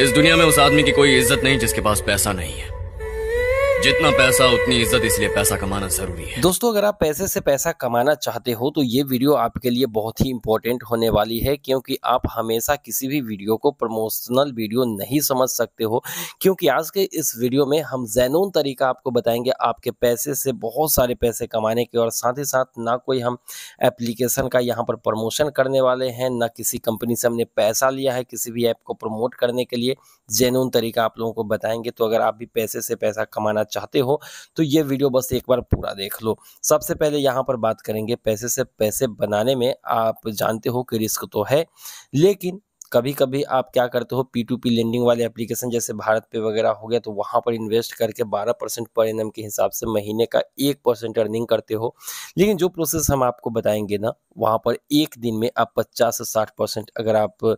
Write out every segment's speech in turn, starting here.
इस दुनिया में उस आदमी की कोई इज्जत नहीं जिसके पास पैसा नहीं है जितना पैसा उतनी इज्जत इसलिए पैसा कमाना जरूरी है दोस्तों अगर आप पैसे से पैसा कमाना चाहते हो तो ये वीडियो आपके लिए बहुत ही इम्पोर्टेंट होने वाली है क्योंकि आप हमेशा किसी भी वीडियो को प्रमोशनल वीडियो नहीं समझ सकते हो क्योंकि आज के इस वीडियो में हम जैनून तरीका आपको बताएंगे आपके पैसे से बहुत सारे पैसे कमाने के और साथ ही साथ ना कोई हम एप्लीकेशन का यहाँ पर प्रमोशन करने वाले हैं ना किसी कंपनी से हमने पैसा लिया है किसी भी ऐप को प्रमोट करने के लिए जैनून तरीका आप लोगों को बताएंगे तो अगर आप भी पैसे से पैसा कमाना करना चाहते हो तो ये वीडियो बस एक बार पूरा देख लो सबसे पहले यहाँ पर बात करेंगे पैसे से पैसे बनाने में आप जानते हो कि रिस्क तो है लेकिन कभी कभी आप क्या करते हो पी टू पी लेंडिंग वाले एप्लीकेशन जैसे भारत पे वगैरह हो गया तो वहाँ पर इन्वेस्ट करके 12 परसेंट पर एन के हिसाब से महीने का एक परसेंट अर्निंग करते हो लेकिन जो प्रोसेस हम आपको बताएंगे ना वहाँ पर एक दिन में आप 50 से 60 परसेंट अगर आप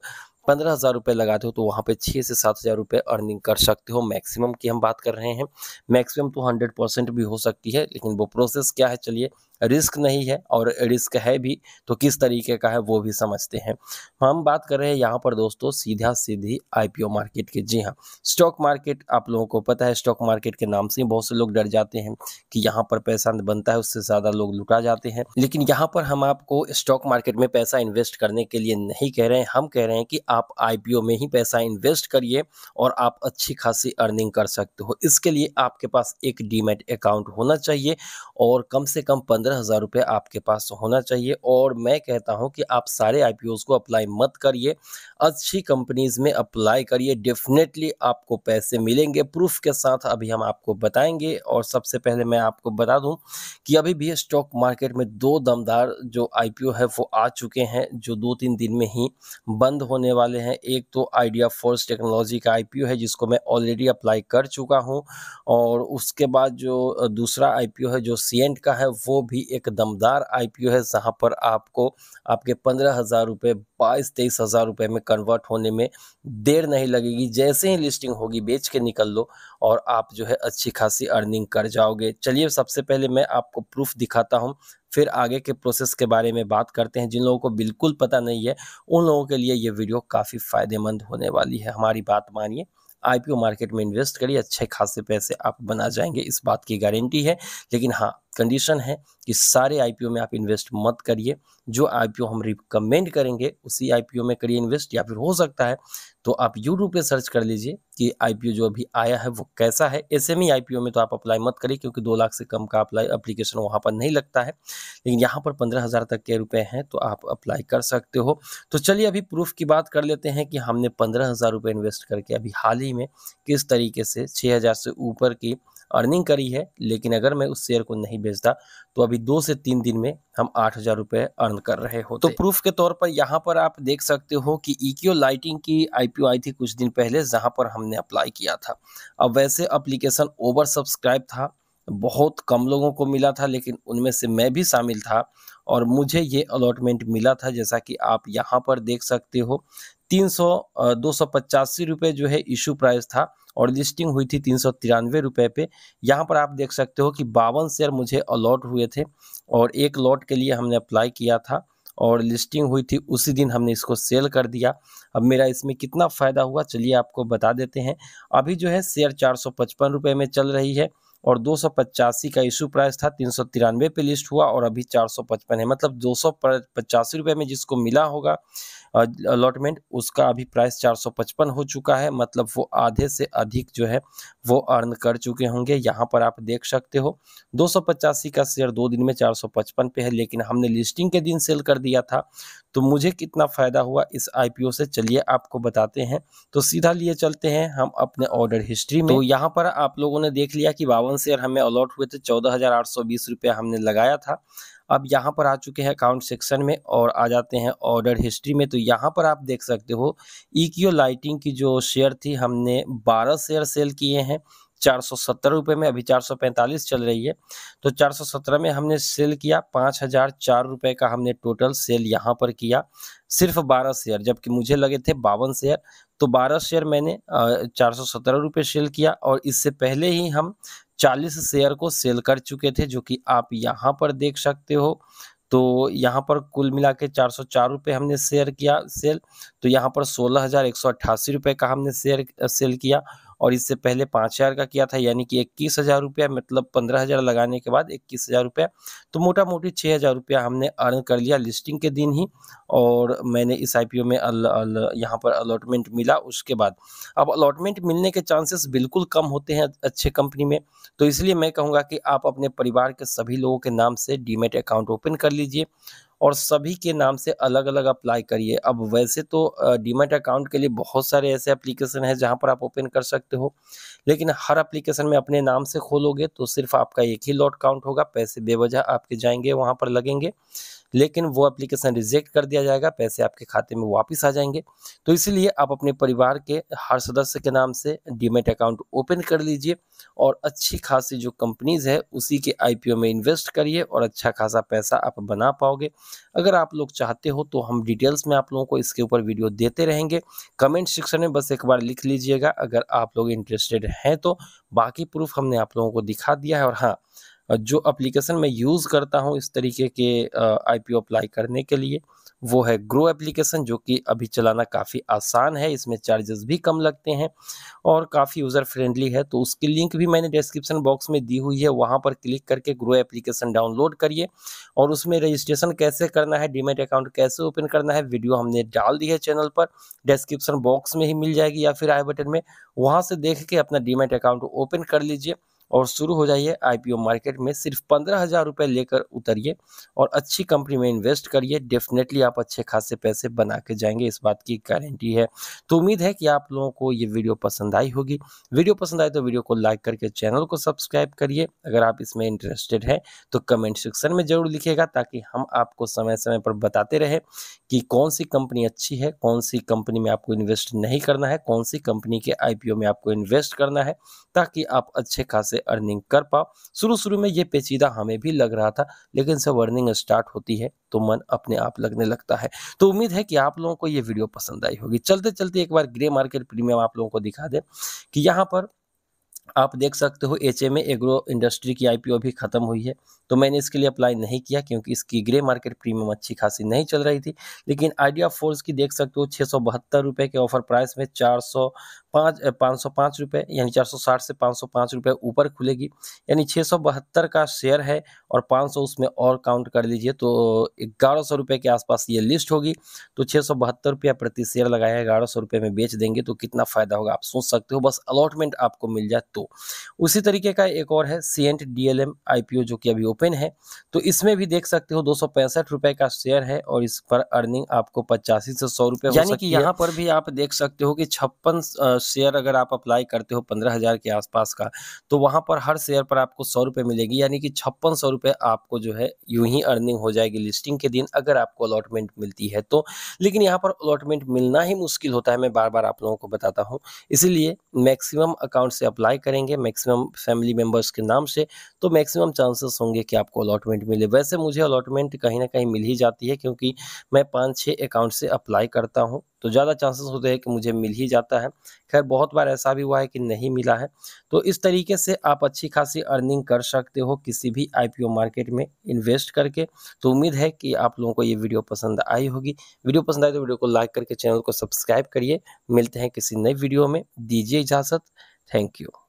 पंद्रह हज़ार रुपये लगाते हो तो वहाँ पे छः से सात हज़ार रुपये अर्निंग कर सकते हो मैक्सिमम की हम बात कर रहे हैं मैक्सिमम तो हंड्रेड परसेंट भी हो सकती है लेकिन वो प्रोसेस क्या है चलिए रिस्क नहीं है और रिस्क है भी तो किस तरीके का है वो भी समझते हैं हम बात कर रहे हैं यहाँ पर दोस्तों सीधा सीधी आईपीओ मार्केट की जी हाँ स्टॉक मार्केट आप लोगों को पता है स्टॉक मार्केट के नाम से बहुत से लोग डर जाते हैं कि यहाँ पर पैसा बनता है उससे ज़्यादा लोग लुटा जाते हैं लेकिन यहाँ पर हम आपको स्टॉक मार्केट में पैसा इन्वेस्ट करने के लिए नहीं कह रहे हैं हम कह रहे हैं कि आप आई में ही पैसा इन्वेस्ट करिए और आप अच्छी खासी अर्निंग कर सकते हो इसके लिए आपके पास एक डीमेट अकाउंट होना चाहिए और कम से कम पंद्रह पंद्रह हज़ार रुपये आपके पास होना चाहिए और मैं कहता हूं कि आप सारे आई को अप्लाई मत करिए अच्छी कंपनीज़ में अप्लाई करिए डेफिनेटली आपको पैसे मिलेंगे प्रूफ के साथ अभी हम आपको बताएंगे और सबसे पहले मैं आपको बता दूं कि अभी भी स्टॉक मार्केट में दो दमदार जो आई है वो आ चुके हैं जो दो तीन दिन में ही बंद होने वाले हैं एक तो आइडिया फोर्स टेक्नोलॉजी का आई है जिसको मैं ऑलरेडी अप्लाई कर चुका हूँ और उसके बाद जो दूसरा आई है जो सी का है वो भी भी एक दमदार आईपीओ है जहां पर आपको आपके पंद्रह हज़ार रुपये बाईस तेईस हज़ार रुपये में कन्वर्ट होने में देर नहीं लगेगी जैसे ही लिस्टिंग होगी बेच के निकल लो और आप जो है अच्छी खासी अर्निंग कर जाओगे चलिए सबसे पहले मैं आपको प्रूफ दिखाता हूँ फिर आगे के प्रोसेस के बारे में बात करते हैं जिन लोगों को बिल्कुल पता नहीं है उन लोगों के लिए ये वीडियो काफ़ी फ़ायदेमंद होने वाली है हमारी बात मानिए आईपीओ मार्केट में इन्वेस्ट करिए अच्छे खासे पैसे आप बना जाएंगे इस बात की गारंटी है लेकिन हाँ कंडीशन है कि सारे आईपीओ में आप इन्वेस्ट मत करिए जो आईपीओ हम रिकमेंड करेंगे उसी आईपीओ में करिए इन्वेस्ट या फिर हो सकता है तो आप यूट्यूब पे सर्च कर लीजिए कि आईपीओ जो अभी आया है वो कैसा है एस एम आईपीओ में तो आप अप्लाई मत करिए क्योंकि दो लाख से कम का अप्लाई अप्लीकेशन वहाँ पर नहीं लगता है लेकिन यहाँ पर पंद्रह हज़ार तक के रुपए हैं तो आप अप्लाई कर सकते हो तो चलिए अभी प्रूफ की बात कर लेते हैं कि हमने पंद्रह हज़ार रुपये इन्वेस्ट करके अभी हाल ही में किस तरीके से छः हज़ार से ऊपर की अर्निंग करी है लेकिन अगर मैं उस शेयर को नहीं भेजता तो अभी दो से तीन दिन में हम आठ हजार रुपए अर्न कर रहे हो तो प्रूफ के तौर पर यहाँ पर आप देख सकते हो कि इक्यो लाइटिंग की आईपीओ आई थी कुछ दिन पहले जहां पर हमने अप्लाई किया था अब वैसे अप्लीकेशन ओवर सब्सक्राइब था बहुत कम लोगों को मिला था लेकिन उनमें से मैं भी शामिल था और मुझे ये अलॉटमेंट मिला था जैसा कि आप यहाँ पर देख सकते हो तीन सौ दो सौ पचासी रुपये जो है इशू प्राइस था और लिस्टिंग हुई थी तीन सौ तिरानवे रुपये पे यहाँ पर आप देख सकते हो कि बावन शेयर मुझे अलॉट हुए थे और एक लॉट के लिए हमने अप्लाई किया था और लिस्टिंग हुई थी उसी दिन हमने इसको सेल कर दिया अब मेरा इसमें कितना फ़ायदा हुआ चलिए आपको बता देते हैं अभी जो है शेयर चार सौ पचपन रुपये में चल रही है और दो का इशू प्राइस था तीन पे लिस्ट हुआ और अभी चार है मतलब दो रुपए में जिसको मिला होगा अलॉटमेंट उसका अभी प्राइस 455 हो चुका है मतलब वो आधे से अधिक जो है वो अर्न कर चुके होंगे यहाँ पर आप देख सकते हो दो का शेयर दो दिन में 455 पे है लेकिन हमने लिस्टिंग के दिन सेल कर दिया था तो मुझे कितना फ़ायदा हुआ इस आईपीओ से चलिए आपको बताते हैं तो सीधा लिए चलते हैं हम अपने ऑर्डर हिस्ट्री में तो यहाँ पर आप लोगों ने देख लिया कि बाबा बावन शेयर हमें अलॉट हुए थे चौदह हज़ार आठ सौ बीस रुपया हमने लगाया था अब यहाँ पर आ चुके हैं अकाउंट सेक्शन में और आ जाते हैं ऑर्डर हिस्ट्री में तो यहाँ पर आप देख सकते हो ई e लाइटिंग की जो शेयर थी हमने बारह शेयर सेल किए हैं चार सौ सत्तर रुपये में अभी चार सौ पैंतालीस चल रही है तो चार सौ सत्रह में हमने सेल किया पाँच हज़ार चार रुपये का हमने टोटल सेल यहाँ पर किया सिर्फ बारह शेयर जबकि मुझे लगे थे बावन शेयर तो 12 शेयर मैंने चार सौ सेल किया और इससे पहले ही हम 40 शेयर को सेल कर चुके थे जो कि आप यहाँ पर देख सकते हो तो यहाँ पर कुल मिला के चार सौ चार रुपये हमने शेयर किया सेल तो यहाँ पर सोलह हज़ार एक सौ अट्ठासी रुपये का हमने शेयर सेल किया और इससे पहले पाँच हज़ार का किया था यानी कि इक्कीस हज़ार रुपया मतलब पंद्रह हज़ार लगाने के बाद इक्कीस हज़ार रुपया तो मोटा मोटी छः हज़ार रुपया हमने अर्न कर लिया लिस्टिंग के दिन ही और मैंने इस आई में अल, अल, यहाँ पर अलॉटमेंट मिला उसके बाद अब अलॉटमेंट मिलने के चांसेस बिल्कुल कम होते हैं अच्छे कंपनी में तो इसलिए मैं कहूँगा कि आप अपने परिवार के सभी लोगों के नाम से डीमेट अकाउंट ओपन कर लीजिए और सभी के नाम से अलग अलग अप्लाई करिए अब वैसे तो डीमेट अकाउंट के लिए बहुत सारे ऐसे एप्लीकेशन है जहां पर आप ओपन कर सकते हो लेकिन हर एप्लीकेशन में अपने नाम से खोलोगे तो सिर्फ आपका एक ही लॉट काउंट होगा पैसे बेवजह आपके जाएंगे वहाँ पर लगेंगे लेकिन वो एप्लीकेशन रिजेक्ट कर दिया जाएगा पैसे आपके खाते में वापस आ जाएंगे तो इसीलिए आप अपने परिवार के हर सदस्य के नाम से डीमेट अकाउंट ओपन कर लीजिए और अच्छी खासी जो कंपनीज़ है उसी के आई में इन्वेस्ट करिए और अच्छा खासा पैसा आप बना पाओगे अगर आप लोग चाहते हो तो हम डिटेल्स में आप लोगों को इसके ऊपर वीडियो देते रहेंगे कमेंट सेक्शन में बस एक बार लिख लीजिएगा अगर आप लोग इंटरेस्टेड हैं तो बाकी प्रूफ हमने आप लोगों को दिखा दिया है और हाँ जो एप्लीकेशन मैं यूज़ करता हूँ इस तरीके के आई अप्लाई करने के लिए वो है ग्रो एप्लीकेशन जो कि अभी चलाना काफ़ी आसान है इसमें चार्जेस भी कम लगते हैं और काफ़ी यूज़र फ्रेंडली है तो उसकी लिंक भी मैंने डिस्क्रिप्शन बॉक्स में दी हुई है वहाँ पर क्लिक करके ग्रो एप्लीकेशन डाउनलोड करिए और उसमें रजिस्ट्रेशन कैसे करना है डीमेट अकाउंट कैसे ओपन करना है वीडियो हमने डाल दी है चैनल पर डिस्क्रिप्शन बॉक्स में ही मिल जाएगी या फिर आई बटन में वहाँ से देख के अपना डीमेट अकाउंट ओपन कर लीजिए और शुरू हो जाइए आईपीओ मार्केट में सिर्फ पंद्रह हज़ार रुपये लेकर उतरिए और अच्छी कंपनी में इन्वेस्ट करिए डेफिनेटली आप अच्छे खासे पैसे बना के जाएंगे इस बात की गारंटी है तो उम्मीद है कि आप लोगों को ये वीडियो पसंद आई होगी वीडियो पसंद आए तो वीडियो को लाइक करके चैनल को सब्सक्राइब करिए अगर आप इसमें इंटरेस्टेड हैं तो कमेंट सेक्शन में ज़रूर लिखिएगा ताकि हम आपको समय समय पर बताते रहे कि कौन सी कंपनी अच्छी है कौन सी कंपनी में आपको इन्वेस्ट नहीं करना है कौन सी कंपनी के आईपीओ में आपको इन्वेस्ट करना है ताकि आप अच्छे खासे से अर्निंग कर पाओ शुरू शुरू में ये पेचीदा हमें भी लग रहा था लेकिन सब अर्निंग स्टार्ट होती है तो मन अपने आप लगने लगता है तो उम्मीद है कि आप लोगों को ये वीडियो पसंद आई होगी चलते चलते एक बार ग्रे मार्केट प्रीमियम आप लोगों को दिखा दें कि यहाँ पर आप देख सकते हो एच एम एग्रो इंडस्ट्री की आईपीओ भी खत्म हुई है तो मैंने इसके लिए अप्लाई नहीं किया क्योंकि इसकी ग्रे मार्केट प्रीमियम अच्छी खासी नहीं चल रही थी लेकिन आइडिया फोर्स की देख सकते हो छः सौ बहत्तर रुपये के ऑफर प्राइस में चार सौ पाँच पाँच सौ पाँच रुपये यानी चार सौ साठ से पाँच सौ पाँच रुपये ऊपर खुलेगी यानी छः सौ बहत्तर का शेयर है और पाँच सौ उसमें और काउंट कर लीजिए तो ग्यारह सौ रुपये के आसपास ये लिस्ट होगी तो छः सौ बहत्तर रुपया प्रति शेयर लगाया है ग्यारह सौ रुपये में बेच देंगे तो कितना फ़ायदा होगा आप सोच सकते हो बस अलॉटमेंट आपको मिल जाए तो तो उसी तरीके का एक और है सी एंट D L M I P O जो कि अभी ओपन है तो इसमें भी देख सकते हो दो सौ पैंसठ रुपए का शेयर है और इस पर अर्निंग आपको पचासी से सौ रुपए यानी कि यहाँ पर भी आप देख सकते हो कि छप्पन शेयर अगर आप अप्लाई करते हो पंद्रह हजार के आसपास का तो वहां पर हर शेयर पर आपको सौ रुपए मिलेगी यानी कि छप्पन सौ रुपये आपको जो है यूं ही अर्निंग हो जाएगी लिस्टिंग के दिन अगर आपको अलॉटमेंट मिलती है तो लेकिन यहाँ पर अलॉटमेंट मिलना ही मुश्किल होता है मैं बार बार आप लोगों को बताता हूँ इसीलिए मैक्सिमम अकाउंट से अप्लाई करेंगे मैक्सिमम फैमिली मेम्बर्स के नाम से तो मैक्सिमम चांसेस होंगे कि आपको अलॉटमेंट मिले वैसे मुझे अलॉटमेंट कहीं ना कहीं मिल ही जाती है क्योंकि मैं पाँच छः अकाउंट से अप्लाई करता हूँ तो ज़्यादा चांसेस होते हैं कि मुझे मिल ही जाता है खैर बहुत बार ऐसा भी हुआ है कि नहीं मिला है तो इस तरीके से आप अच्छी खासी अर्निंग कर सकते हो किसी भी आईपीओ मार्केट में इन्वेस्ट करके तो उम्मीद है कि आप लोगों को ये वीडियो पसंद आई होगी वीडियो पसंद आए तो वीडियो को लाइक करके चैनल को सब्सक्राइब करिए मिलते हैं किसी नई वीडियो में दीजिए इजाज़त थैंक यू